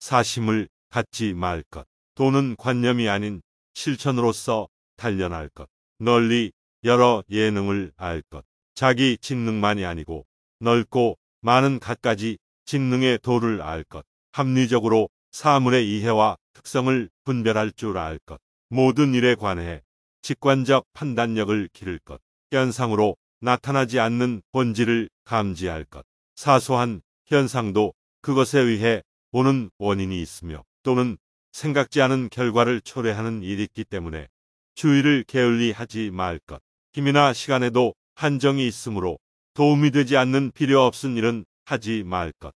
사심을 갖지 말 것. 돈은 관념이 아닌 실천으로서 단련할 것. 널리 여러 예능을 알 것. 자기 직능만이 아니고 넓고 많은 갖가지 직능의 도를 알 것. 합리적으로 사물의 이해와 특성을 분별할 줄 알 것. 모든 일에 관해 직관적 판단력을 기를 것. 현상으로 나타나지 않는 본질을 감지할 것. 사소한 현상도 그것에 의해 오는 원인이 있으며 또는 생각지 않은 결과를 초래하는 일이 있기 때문에 주의를 게을리 하지 말 것. 힘이나 시간에도 한정이 있으므로 도움이 되지 않는 필요 없은 일은 하지 말 것.